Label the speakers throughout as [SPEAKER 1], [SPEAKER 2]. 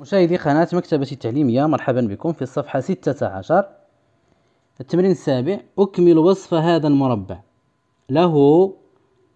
[SPEAKER 1] مشاهدي قناة مكتبتي التعليمية مرحبا بكم في الصفحة 16 التمرين السابع أكمل وصف هذا المربع له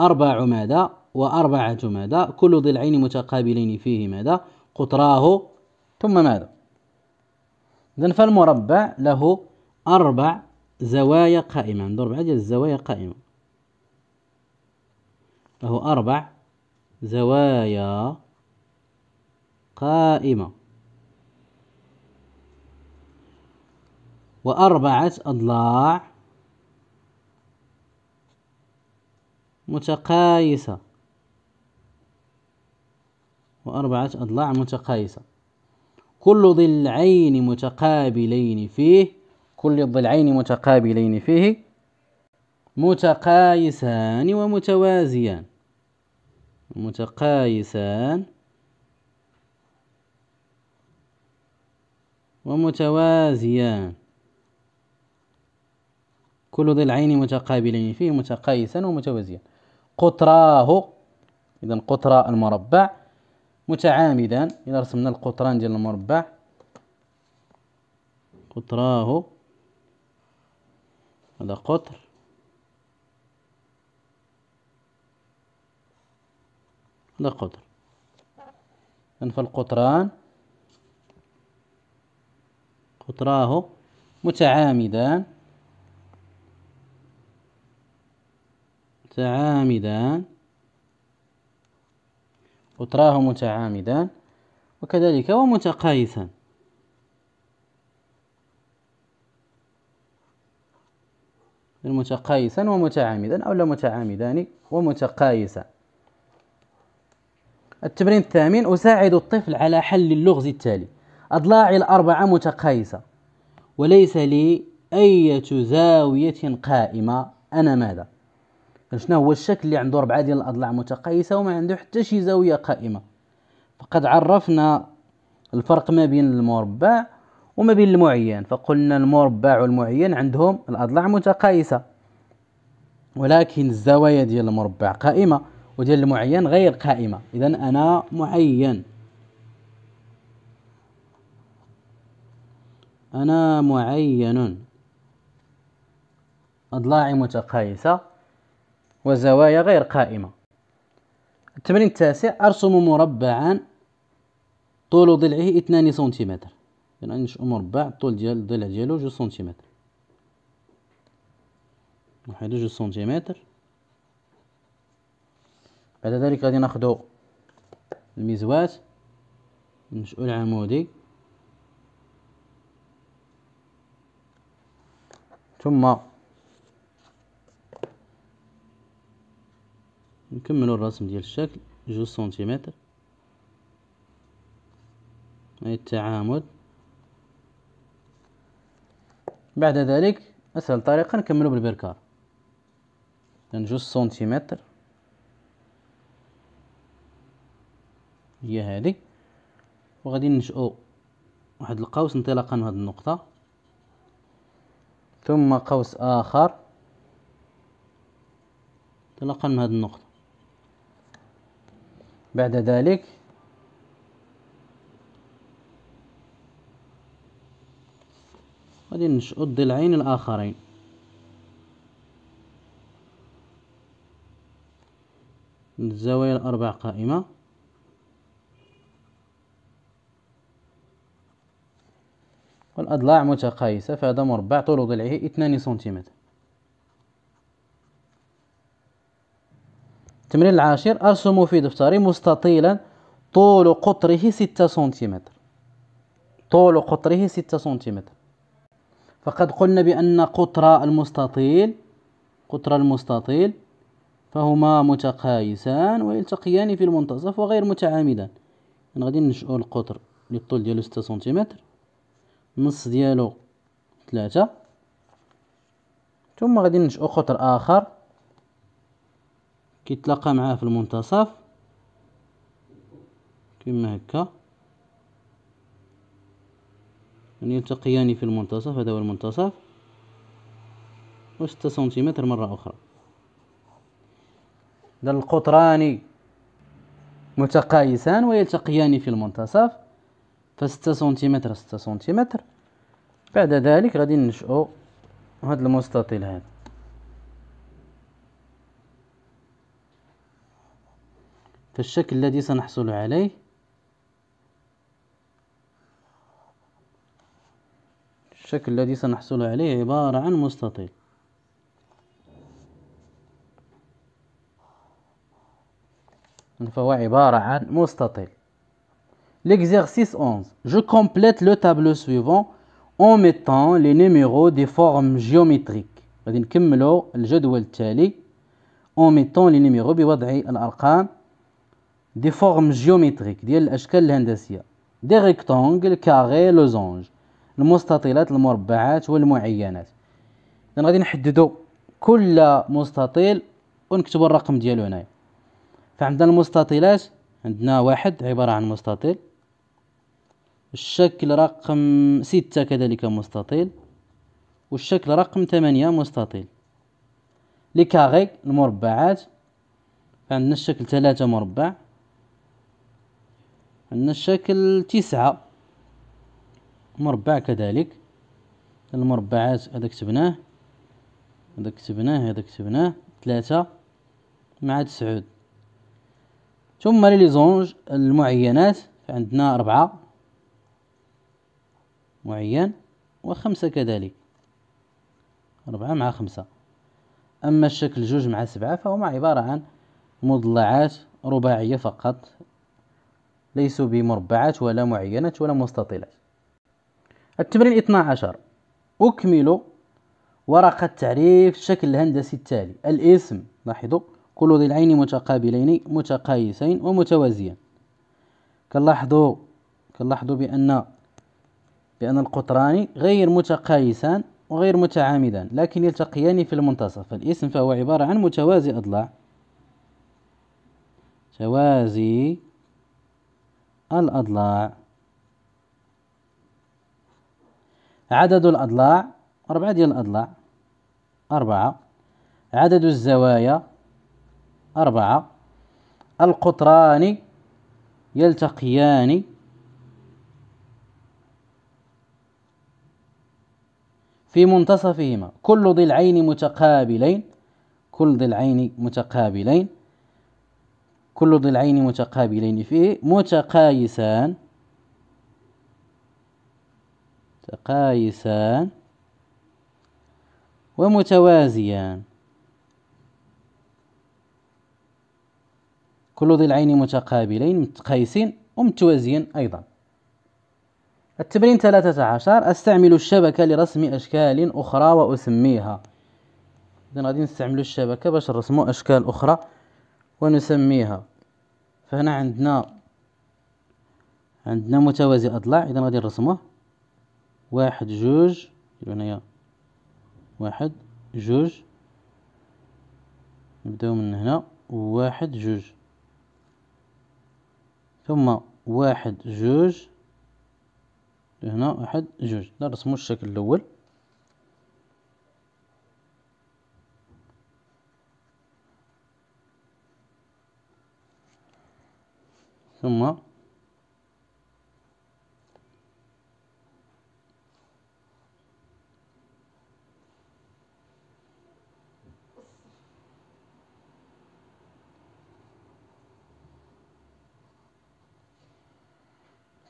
[SPEAKER 1] أربع مادة وأربعة مادة كل ضلعين متقابلين فيه مادة قطراه ثم ماذا إذن فالمربع له أربع زوايا قائمة انظر بعد الزوايا قائمة له أربع زوايا قائمة وأربعة أضلاع متقايسة وأربعة أضلاع متقايسة كل ضلعين متقابلين فيه كل الضلعين متقابلين فيه متقايسان ومتوازيان متقايسان ومتوازيان كل ضلعين متقابلين فيه متقايسا ومتوازيا قطراه إذا قطرا المربع متعامدا إذا رسمنا القطران ديال المربع قطراه هذا قطر هذا قطر فالقطران وتراه متعامدان متعامدان وتراه متعامدان وكذلك ومتقايثا متقايثا ومتعامدا أو لا متعامدان ومتقايثا التمرين الثامن أساعد الطفل على حل اللغز التالي أضلاعي الأربعة متقايسة وليس لي أية زاوية قائمة أنا ماذا شنو هو الشكل اللي عنده أربعة ديال الأضلاع متقايسة وما عنده حتى شي زاوية قائمة فقد عرفنا الفرق ما بين المربع وما بين المعين فقلنا المربع والمعين عندهم الأضلاع متقايسة ولكن الزوايا ديال المربع قائمة وديال المعين غير قائمة إذا أنا معين أنا معين أضلاعي متقايسة وزوايا غير قائمة التمرين التاسع أرسم مربعا طول ضلعه اثنان سنتيمتر يعني نشأ مربع طول ديال الضلع ديالو جوج سنتيمتر نحيدو جوج سنتيمتر بعد ذلك غادي ناخدو المزوات نشؤو العمودي ثم نكملو الرسم ديال الشكل جوج سنتيمتر اي التعامد بعد ذلك اسهل طريقه نكملو بالبركار يعني جوج سنتيمتر هي هذه وغادي ننشئو واحد القوس انطلاقا من هاد النقطه ثم قوس آخر انطلاقا من هذه النقطة بعد ذلك غادي نشقوا الضلعين الآخرين الزوايا الأربع قائمة والأضلاع متقايسة فهذا مربع طول ضلعه 2 سنتيمتر التمرين العاشر أرسم في دفتري مستطيلا طول قطره 6 سنتيمتر طول قطره 6 سنتيمتر فقد قلنا بأن قطر المستطيل قطر المستطيل فهما متقايسان ويلتقيان في المنتصف وغير متعامدان غادي نشؤوا القطر للطول ديالو 6 سنتيمتر النص ديالو ثلاثة ثم غادي ننشئو قطر آخر كيتلاقى معاه في المنتصف كما هكا يعني يلتقيان في المنتصف هذا هو المنتصف وستة سنتيمتر مرة أخرى ده القطران متقايسان ويلتقيان في المنتصف فستة سنتيمتر ستة سنتيمتر بعد ذلك غادي ننشئو هاد المستطيل هذا فالشكل الذي سنحصل عليه الشكل الذي سنحصل عليه عبارة عن مستطيل فهو عبارة عن مستطيل L'exercice 11. Je complète le tableau suivant en mettant les numéros des formes géométriques. غادي نكملوا الجدول التالي en mettant les numéros بوضع الارقام des formes géométriques ديال الاشكال الهندسيه دي ريكتانغل كاري لوزونج المستطيلات المربعات والمعينات اذا غادي نحددوا كل مستطيل ونكتبوا الرقم ديالو هنايا فعندنا المستطيلات عندنا واحد عباره عن مستطيل الشكل رقم ستة كذلك مستطيل والشكل رقم ثمانية مستطيل لي كاغي المربعات عندنا الشكل ثلاثة مربع عندنا الشكل تسعة مربع كذلك المربعات هذا كتبناه هذا كتبناه هذا كتبناه ثلاثة مع تسعود ثم لي زونج المعينات عندنا أربعة معين وخمسة كذلك أربعة مع خمسة أما الشكل جوج مع سبعة فهما عبارة عن مضلعات رباعية فقط ليسوا بمربعات ولا معينات ولا مستطيلات التمرين 12 أكمل ورقة تعريف الشكل الهندسي التالي الاسم لاحظوا كل ضلعين متقابلين متقايسين ومتوازيين كنلاحظوا كنلاحظوا بأن بأن القطران غير متقايسان وغير متعامدان لكن يلتقيان في المنتصف فالاسم فهو عبارة عن متوازي أضلاع توازي الأضلاع عدد الأضلاع أربعة ديال الأضلاع أربعة عدد الزوايا أربعة القطران يلتقيان في منتصفهما كل ضلعين متقابلين كل ضلعين متقابلين كل ضلعين متقابلين فيه متقايسان متقايسان ومتوازيان كل ضلعين متقابلين متقايسين ومتوازيين أيضا التمرين 13 استعمل الشبكة لرسم أشكال أخرى وأسميها إذن غادي نستعملو الشبكة باش نرسمو أشكال أخرى ونسميها فهنا عندنا عندنا متوازي أضلاع إذن غادي نرسموه واحد جوج هنايا واحد جوج نبداو من هنا واحد جوج ثم واحد جوج لهنا واحد جوج نرسمو الشكل الاول ثم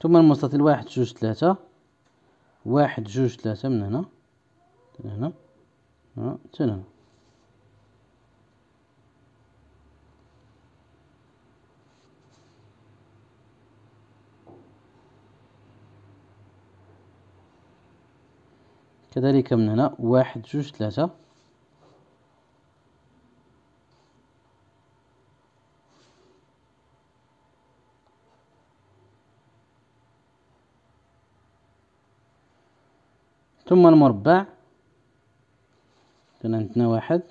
[SPEAKER 1] ثم المستطيل واحد جوج ثلاثة واحد جوج ثلاثة من هنا من هنا حتى هنا كذلك من هنا واحد جوج ثلاثة ثم المربع كان عندنا واحد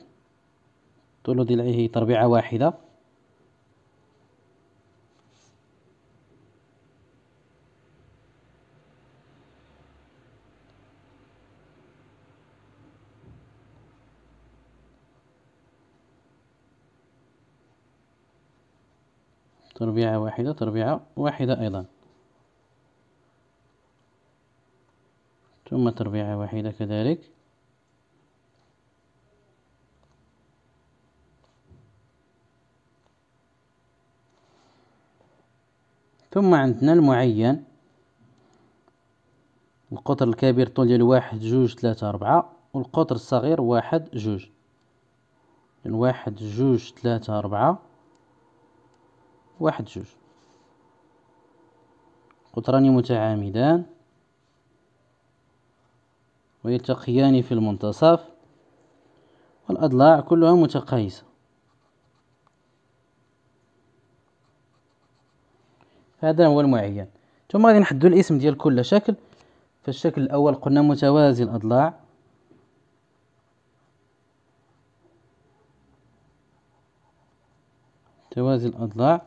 [SPEAKER 1] طول ضلعه تربيعة واحدة تربيعة واحدة تربيعة واحدة أيضا ثم تربيعة واحدة كذلك ثم عندنا المعين القطر الكبير طول ديالو واحد جوج ثلاثة أربعة والقطر الصغير واحد جوج واحد جوج ثلاثة أربعة واحد جوج قطران متعامدان ويلتقيان في المنتصف والأضلاع كلها متقايسة هذا هو المعين ثم غادي نحدو الاسم ديال كل شكل فالشكل الأول قلنا متوازي الأضلاع متوازي الأضلاع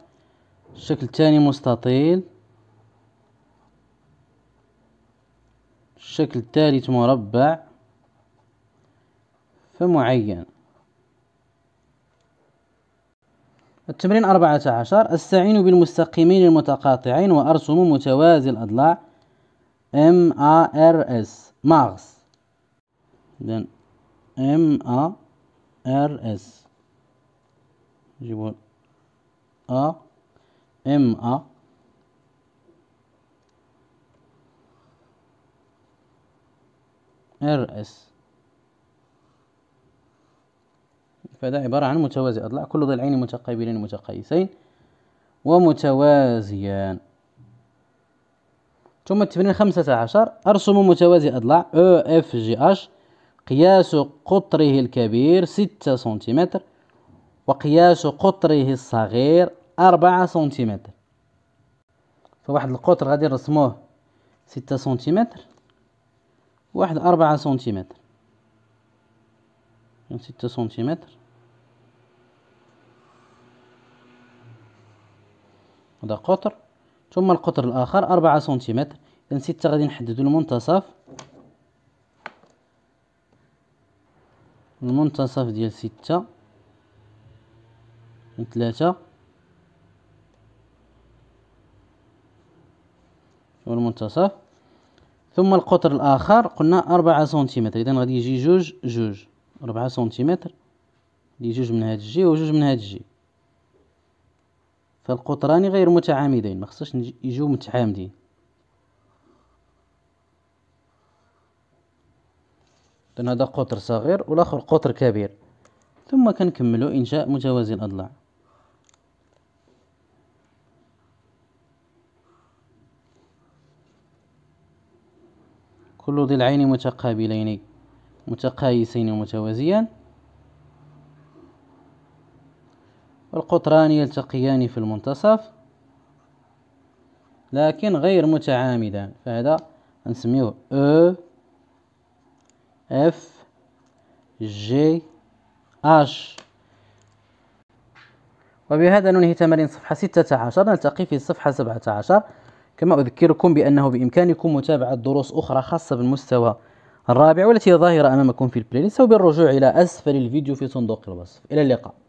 [SPEAKER 1] الشكل الثاني مستطيل الشكل الثالث مربع فمعين التمرين أربعة عشر أستعين بالمستقيمين المتقاطعين وأرسم متوازي الأضلاع M A R S ماغس إذن M A R S جيبوا A M A ارأس فده عبارة عن متوازي أضلاع كل ضلعين متقابلين متقايسين ومتوازيان ثم التمرين خمسة عشر أرسم متوازي أضلاع أو إف جي أش قياس قطره الكبير ستة سنتيمتر وقياس قطره الصغير أربعة سنتيمتر فواحد القطر غادي نرسموه ستة سنتيمتر واحد أربعة سنتيمتر يعني ستة سنتيمتر هذا قطر ثم القطر الآخر أربعة سنتيمتر إذا ستة غادي نحددو المنتصف المنتصف ديال ستة من ثلاثة والمنتصف ثم القطر الاخر قلنا أربعة سنتيمتر اذا غادي يجي جوج جوج ربعة سنتيمتر دي جوج من هاد الجي وجوج من هاد الجي فالقطران غير متعامدين ما خصش يجوا متعامدين هذا قطر صغير والاخر قطر كبير ثم كنكملوا انشاء متوازي الاضلاع كل ضلعين متقابلين متقايسين متوازيان والقطران يلتقيان في المنتصف لكن غير متعامدان فهذا نسميه او اف جي اش وبهذا ننهي تمارين صفحة 16 نلتقي في صفحة 17 كما أذكركم بأنه بإمكانكم متابعة دروس أخرى خاصة بالمستوى الرابع والتي ظاهرة أمامكم في البلاي ليست وبالرجوع إلى أسفل الفيديو في صندوق الوصف إلى اللقاء